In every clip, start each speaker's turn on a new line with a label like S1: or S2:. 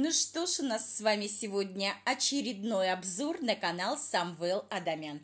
S1: Ну что ж, у нас с вами сегодня очередной обзор на канал Самвел Адамян.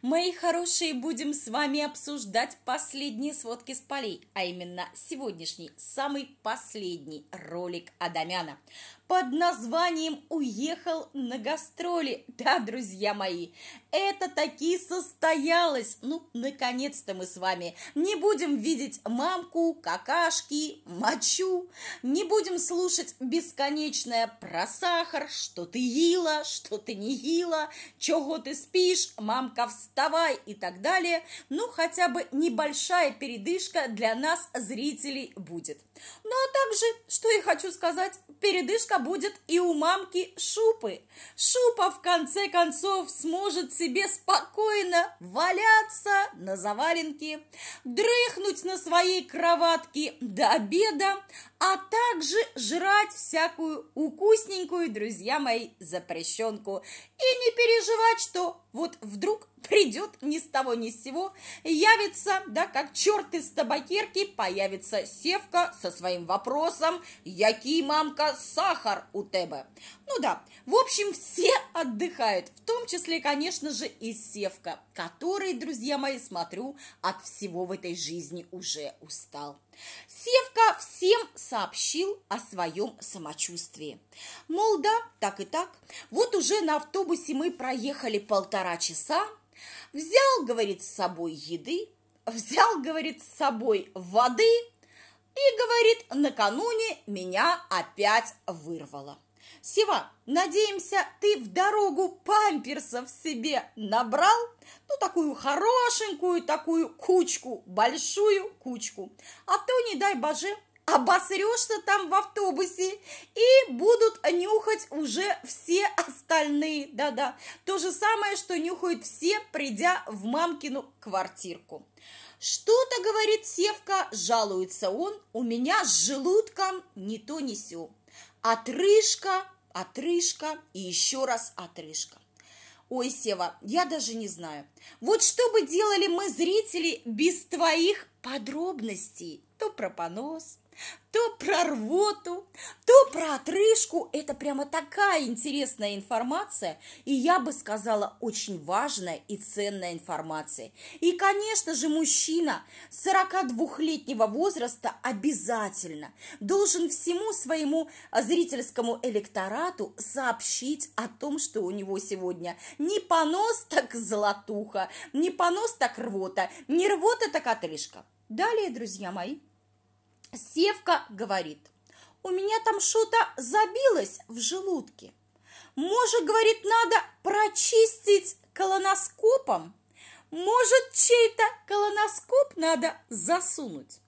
S1: Мои хорошие, будем с вами обсуждать последние сводки с полей, а именно сегодняшний, самый последний ролик Адамяна под названием «Уехал на гастроли». Да, друзья мои, это таки состоялось. Ну, наконец-то мы с вами не будем видеть мамку, какашки, мочу, не будем слушать бесконечно вічне про сахар, що ти їла, що ти не їла, чого ти спиш, мамка, вставай и так далее. Ну, хотя бы небольшая передышка для нас, зрителей, будет. Ну, а также, что я хочу сказать, передышка будет и у мамки Шупы. Шупа, в конце концов, сможет себе спокойно валяться на заваленке, дрыхнуть на своей кроватке до обеда, а также жрать всякую укусненькую, друзья мои, запрещенку. И не переживать, что вот вдруг придет ни с того ни с сего, явится, да, как черт из табакерки, появится Севка со своим вопросом «Який, мамка, сахар у тебе?» Ну да, в общем, все отдыхают, в том числе, конечно же, и Севка, который, друзья мои, смотрю, от всего в этой жизни уже устал. Севка всем сообщил о своем самочувствии. Мол, да, так и так. Вот уже на автобусе мы проехали полтора часа, Взял, говорит, с собой еды, взял, говорит, с собой воды и, говорит, накануне меня опять вырвало. Сева, надеемся, ты в дорогу памперсов себе набрал? Ну, такую хорошенькую, такую кучку, большую кучку. А то, не дай боже, обосрешься там в автобусе и будут нюхать уже все остальные. Да-да, то же самое, что нюхают все, придя в мамкину квартирку. Что-то, говорит Севка, жалуется он, у меня с желудком не то не сё. Отрыжка, отрыжка и еще раз отрыжка. Ой, Сева, я даже не знаю. Вот что бы делали мы, зрители, без твоих подробностей? То про понос, то про рвоту, то про отрыжку. Это прямо такая интересная информация, и я бы сказала, очень важная и ценная информация. И, конечно же, мужчина 42-летнего возраста обязательно должен всему своему а, зрительскому электорату сообщить о том, что у него сегодня не понос, так золотуха, не понос, так рвота, не рвота, так отрыжка. Далее, друзья мои, Севка говорит, у меня там что-то забилось в желудке. Может, говорит, надо прочистить колоноскопом? Может, чей-то колоноскоп надо засунуть?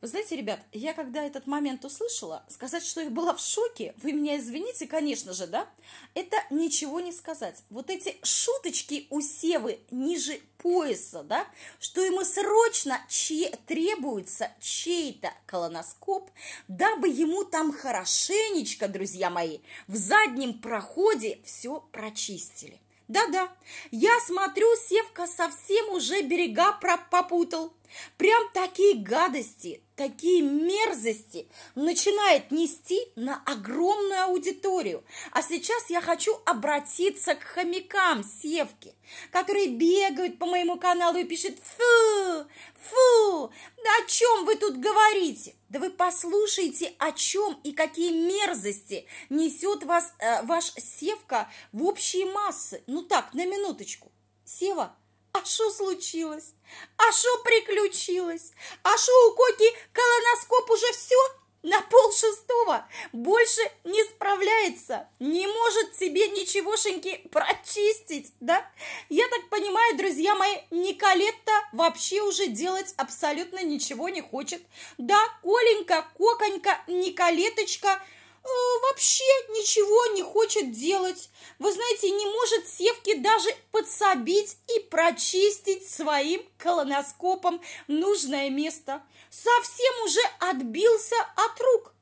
S1: Вы знаете, ребят, я когда этот момент услышала, сказать, что я была в шоке, вы меня извините, конечно же, да, это ничего не сказать. Вот эти шуточки у Севы ниже пояса, да, что ему срочно чьи, требуется чей-то колоноскоп, дабы ему там хорошенечко, друзья мои, в заднем проходе все прочистили. Да-да, я смотрю, Севка совсем уже берега попутал. Прям такие гадости, такие мерзости начинает нести на огромную аудиторию. А сейчас я хочу обратиться к хомякам севки, которые бегают по моему каналу и пишут «Фу! Фу! Да о чем вы тут говорите?» Да вы послушайте, о чем и какие мерзости несет вас э, ваш севка в общие массы. Ну так, на минуточку. Сева – а что случилось? А что приключилось? А что у Коки колоноскоп уже все? На пол шестого больше не справляется, не может себе ничегошеньки прочистить, да? Я так понимаю, друзья мои, Николетта вообще уже делать абсолютно ничего не хочет. Да, Коленька, Коконька, Николеточка – Э, вообще ничего не хочет делать. Вы знаете, не может Севки даже подсобить и прочистить своим колоноскопом нужное место. Совсем уже отбился от рук.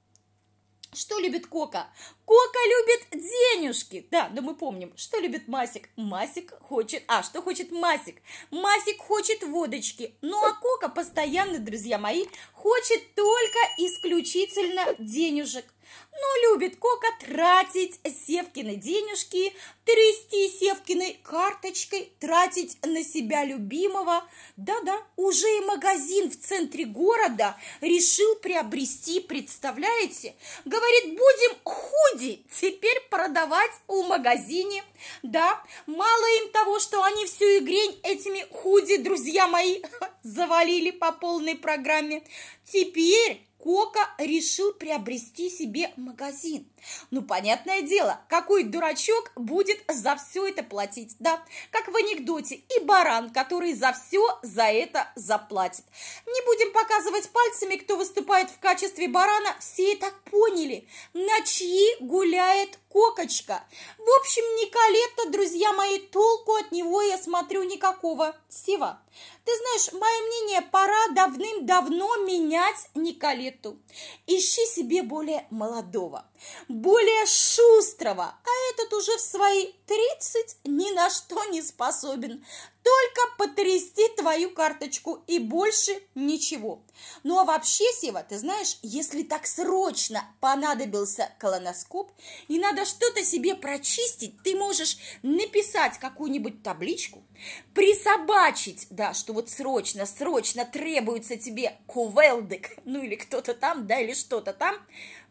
S1: Что любит Кока? Кока любит денежки. Да, да, мы помним, что любит Масик. Масик хочет... А, что хочет Масик? Масик хочет водочки. Ну, а Кока постоянно, друзья мои, хочет только исключительно денежек но любит Кока тратить Севкины денежки, трясти Севкиной карточкой, тратить на себя любимого. Да-да, уже и магазин в центре города решил приобрести, представляете? Говорит, будем худи теперь продавать у магазине. Да, мало им того, что они всю игрень этими худи, друзья мои, завалили по полной программе. Теперь Кока решил приобрести себе магазин. Ну, понятное дело, какой дурачок будет за все это платить, да? Как в анекдоте, и баран, который за все за это заплатит. Не будем показывать пальцами, кто выступает в качестве барана, все и так поняли, на чьи гуляет кокочка. В общем, Николетта, друзья мои, толку от него я смотрю никакого. Сева, ты знаешь, мое мнение, пора давным-давно менять Николетту. Ищи себе более молодого более шустрого, а этот уже в свои тридцать ни на что не способен. Только потрясти твою карточку и больше ничего. Ну а вообще, Сева, ты знаешь, если так срочно понадобился колоноскоп и надо что-то себе прочистить, ты можешь написать какую-нибудь табличку, присобачить, да, что вот срочно, срочно требуется тебе кувелдык, ну или кто-то там, да, или что-то там,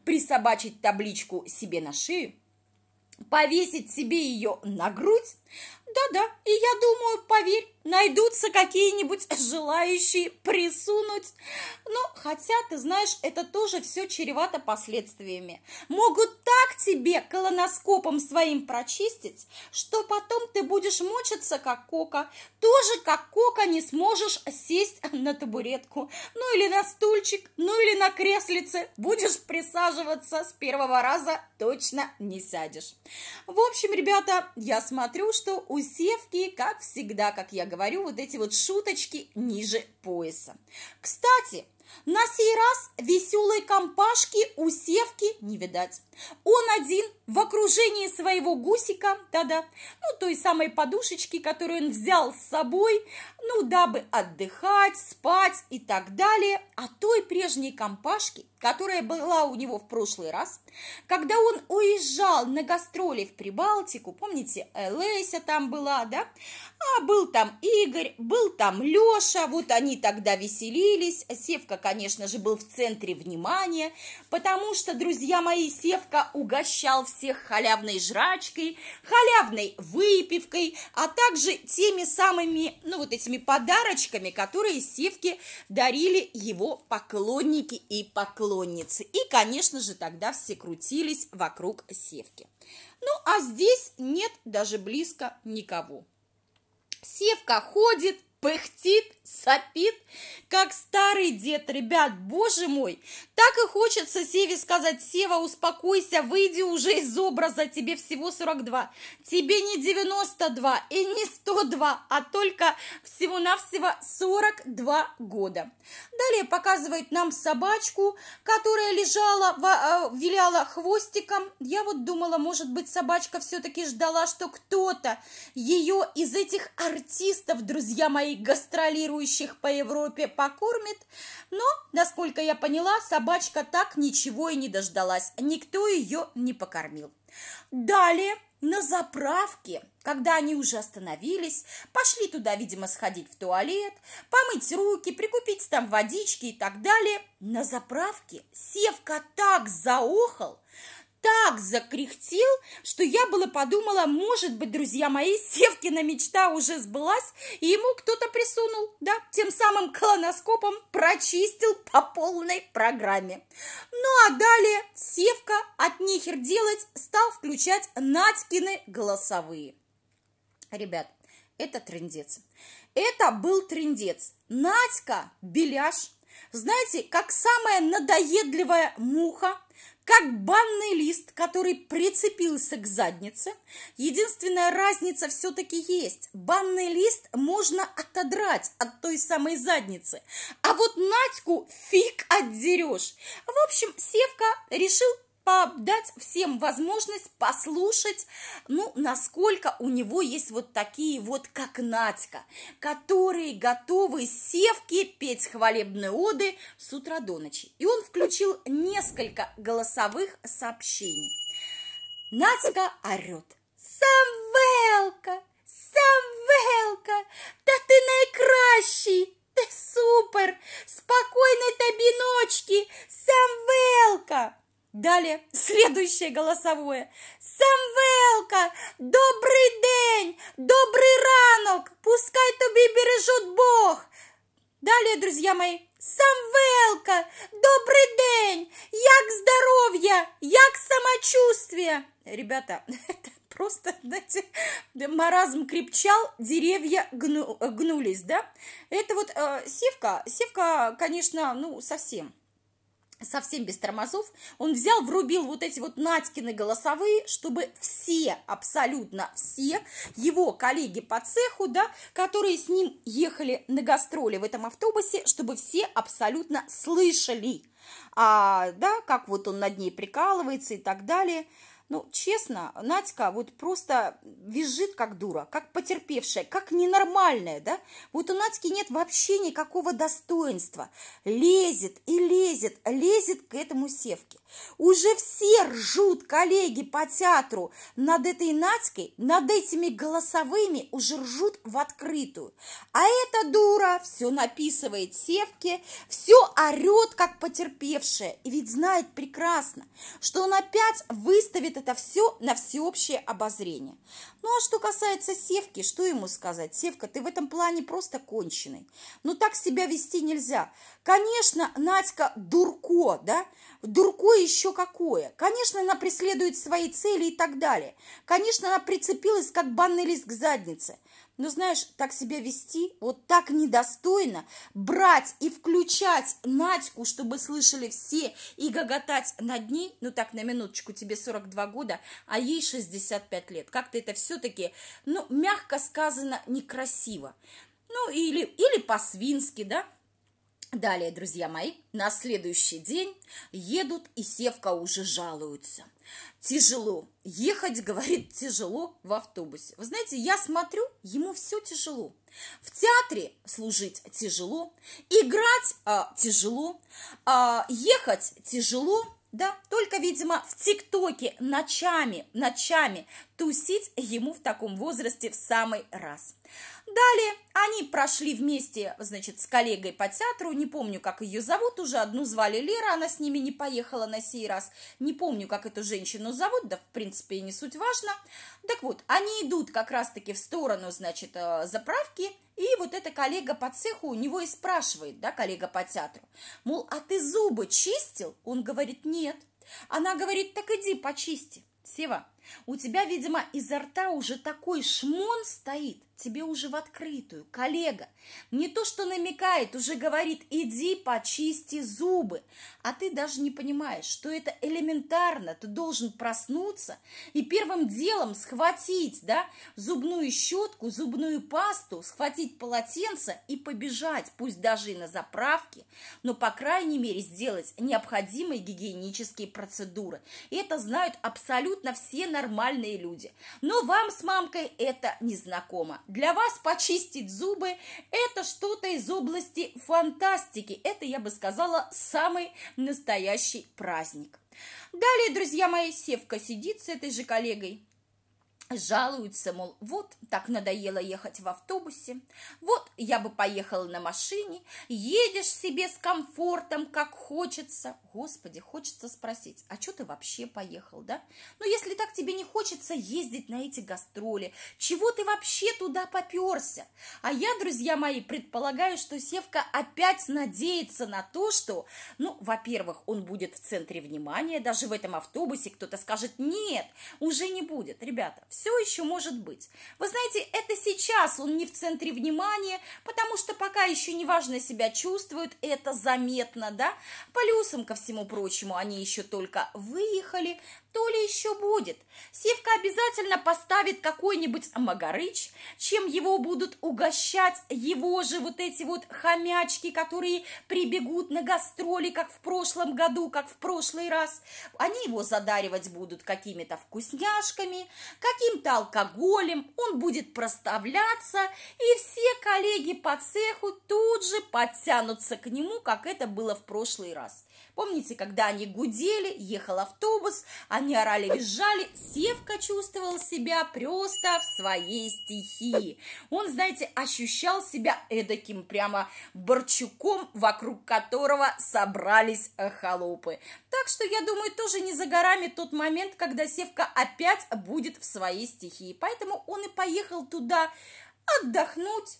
S1: присобачить табличку себе на шею, повесить себе ее на грудь. Да-да, и я думаю, поверь, найдутся какие-нибудь желающие присунуть. Ну, хотя, ты знаешь, это тоже все чревато последствиями. Могут так тебе колоноскопом своим прочистить, что потом ты будешь мучиться, как кока. Тоже, как кока, не сможешь сесть на табуретку, ну или на стульчик, ну или на креслице. Будешь присаживаться с первого раза, точно не сядешь. В общем, ребята, я смотрю, что у Севки, как всегда, как я говорю, говорю вот эти вот шуточки ниже пояса. Кстати, на сей раз веселой компашки у севки не видать. Он один в окружении своего гусика, да-да, ну, той самой подушечки, которую он взял с собой, ну, дабы отдыхать, спать и так далее, а той прежней компашки, которая была у него в прошлый раз, когда он уезжал на гастроли в Прибалтику, помните, Леся там была, да, а был там Игорь, был там Леша, вот они тогда веселились, Севка конечно же, был в центре внимания, потому что, друзья мои, Севка угощал всех халявной жрачкой, халявной выпивкой, а также теми самыми, ну, вот этими подарочками, которые Севке дарили его поклонники и поклонницы. И, конечно же, тогда все крутились вокруг Севки. Ну, а здесь нет даже близко никого. Севка ходит, пыхтит, сопит, как старый дед, ребят, боже мой. Так и хочется Севе сказать, Сева, успокойся, выйди уже из образа, тебе всего 42. Тебе не 92 и не 102, а только всего-навсего 42 года. Далее показывает нам собачку, которая лежала, э, виляла хвостиком. Я вот думала, может быть, собачка все-таки ждала, что кто-то ее из этих артистов, друзья мои, своих гастролирующих по Европе покормит, но, насколько я поняла, собачка так ничего и не дождалась, никто ее не покормил. Далее на заправке, когда они уже остановились, пошли туда, видимо, сходить в туалет, помыть руки, прикупить там водички и так далее, на заправке Севка так заохал, так закряхтел, что я было подумала, может быть, друзья мои, Севкина мечта уже сбылась, и ему кто-то присунул, да, тем самым колоноскопом прочистил по полной программе. Ну а далее Севка от нехер делать стал включать Надькины голосовые. Ребят, это трендец. Это был трендец. Надька – беляш. Знаете, как самая надоедливая муха, как банный лист, который прицепился к заднице. Единственная разница все-таки есть. Банный лист можно отодрать от той самой задницы. А вот Надьку фиг отдерешь. В общем, Севка решил дать всем возможность послушать, ну, насколько у него есть вот такие вот, как Надька, которые готовы севки петь хвалебные оды с утра до ночи. И он включил несколько голосовых сообщений. Надька орет. Самвелка! Самвелка! Да ты найкращий! ты супер! спокойной тебе ночи. Далее следующее голосовое. Самвелка, Добрый день, Добрый ранок, пускай тобі бережет Бог. Далее, друзья мои, Самвелка, добрый день, як здоровье як самочувствие. Ребята, это просто, знаете, маразм крепчал, деревья гну, гнулись, да? Это вот э, севка, севка, конечно, ну, совсем совсем без тормозов, он взял, врубил вот эти вот Надькины голосовые, чтобы все, абсолютно все его коллеги по цеху, да, которые с ним ехали на гастроли в этом автобусе, чтобы все абсолютно слышали, а, да, как вот он над ней прикалывается и так далее – ну, честно, Надька вот просто визжит как дура, как потерпевшая, как ненормальная, да? Вот у Надьки нет вообще никакого достоинства. Лезет и лезет, лезет к этому севке. Уже все ржут, коллеги, по театру над этой Надькой, над этими голосовыми уже ржут в открытую. А эта дура все написывает севке, все орет, как потерпевшая. И ведь знает прекрасно, что он опять выставит это все на всеобщее обозрение. Ну а что касается Севки, что ему сказать? Севка, ты в этом плане просто конченый. Ну так себя вести нельзя. Конечно, Надька дурко, да? Дурко еще какое. Конечно, она преследует свои цели и так далее. Конечно, она прицепилась, как банный лист к заднице. Но знаешь, так себя вести, вот так недостойно, брать и включать Надьку, чтобы слышали все, и гоготать над ней, ну так, на минуточку, тебе 42 года, а ей 65 лет. Как-то это все-таки, ну, мягко сказано, некрасиво. Ну, или, или по-свински, да, Далее, друзья мои, на следующий день едут, и Севка уже жалуются. Тяжело. Ехать, говорит, тяжело в автобусе. Вы знаете, я смотрю, ему все тяжело. В театре служить тяжело, играть а, тяжело, а, ехать тяжело, да, только, видимо, в ТикТоке ночами, ночами тусить ему в таком возрасте в самый раз. Далее они прошли вместе, значит, с коллегой по театру, не помню, как ее зовут уже, одну звали Лера, она с ними не поехала на сей раз, не помню, как эту женщину зовут, да, в принципе, и не суть важно. Так вот, они идут как раз-таки в сторону, значит, э, заправки, и вот эта коллега по цеху у него и спрашивает, да, коллега по театру, мол, а ты зубы чистил? Он говорит, нет. Она говорит, так иди почисти. Сева, у тебя, видимо, изо рта уже такой шмон стоит, тебе уже в открытую, коллега. Не то, что намекает, уже говорит, иди почисти зубы. А ты даже не понимаешь, что это элементарно, ты должен проснуться и первым делом схватить, да, зубную щетку, зубную пасту, схватить полотенце и побежать, пусть даже и на заправке, но, по крайней мере, сделать необходимые гигиенические процедуры. И это знают абсолютно все нормальные люди. Но вам с мамкой это не знакомо. Для вас почистить зубы – это что-то из области фантастики. Это, я бы сказала, самый настоящий праздник. Далее, друзья мои, Севка сидит с этой же коллегой жалуются, мол, вот так надоело ехать в автобусе, вот я бы поехала на машине, едешь себе с комфортом, как хочется. Господи, хочется спросить, а что ты вообще поехал, да? Ну, если так тебе не хочется ездить на эти гастроли, чего ты вообще туда поперся? А я, друзья мои, предполагаю, что Севка опять надеется на то, что, ну, во-первых, он будет в центре внимания, даже в этом автобусе кто-то скажет, нет, уже не будет. Ребята, все еще может быть. Вы знаете, это сейчас он не в центре внимания, потому что пока еще неважно себя чувствует, это заметно, да? Плюсом ко всему прочему, они еще только выехали, что ли еще будет? Сивка обязательно поставит какой-нибудь магарыч, чем его будут угощать его же вот эти вот хомячки, которые прибегут на гастроли, как в прошлом году, как в прошлый раз. Они его задаривать будут какими-то вкусняшками, каким-то алкоголем, он будет проставляться, и все коллеги по цеху тут же подтянутся к нему, как это было в прошлый раз. Помните, когда они гудели, ехал автобус, они орали, визжали, Севка чувствовал себя просто в своей стихии. Он, знаете, ощущал себя эдаким прямо борчуком, вокруг которого собрались холопы. Так что, я думаю, тоже не за горами тот момент, когда Севка опять будет в своей стихии. Поэтому он и поехал туда отдохнуть,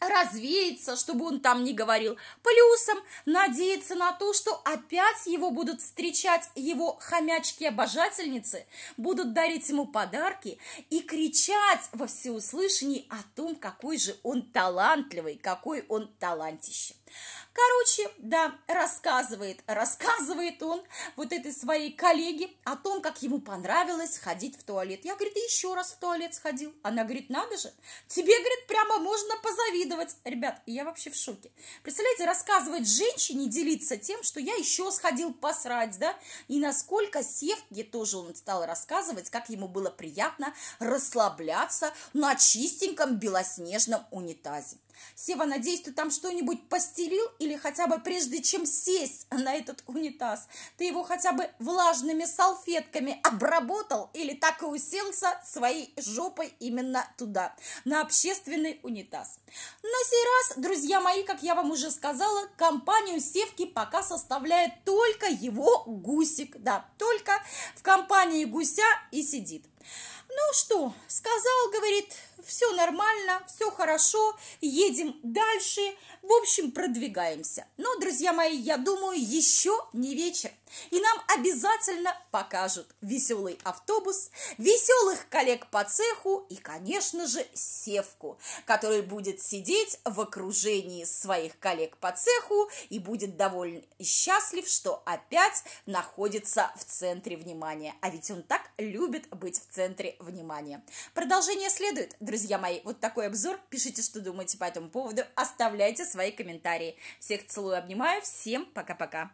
S1: развеяться, чтобы он там не говорил. Плюсом надеяться на то, что опять его будут встречать его хомячки-обожательницы, будут дарить ему подарки и кричать во всеуслышании о том, какой же он талантливый, какой он талантище. Короче, да, рассказывает, рассказывает он вот этой своей коллеге о том, как ему понравилось ходить в туалет. Я, говорит, еще раз в туалет сходил. Она говорит, надо же, тебе, говорит, прямо можно позавидовать. Ребят, я вообще в шоке. Представляете, рассказывать женщине, делиться тем, что я еще сходил посрать, да, и насколько Севке тоже он стал рассказывать, как ему было приятно расслабляться на чистеньком белоснежном унитазе. Сева, надеюсь, ты там что-нибудь постирал постелил или хотя бы прежде чем сесть на этот унитаз, ты его хотя бы влажными салфетками обработал или так и уселся своей жопой именно туда, на общественный унитаз. На сей раз, друзья мои, как я вам уже сказала, компанию Севки пока составляет только его гусик, да, только в компании гуся и сидит. Ну что, сказал, говорит, все нормально, все хорошо, едем дальше, в общем, продвигаемся. Но, друзья мои, я думаю, еще не вечер. И нам обязательно покажут веселый автобус, веселых коллег по цеху и, конечно же, севку, который будет сидеть в окружении своих коллег по цеху и будет доволен и счастлив, что опять находится в центре внимания. А ведь он так любит быть в центре внимания. Продолжение следует, друзья друзья мои. Вот такой обзор. Пишите, что думаете по этому поводу. Оставляйте свои комментарии. Всех целую, обнимаю. Всем пока-пока.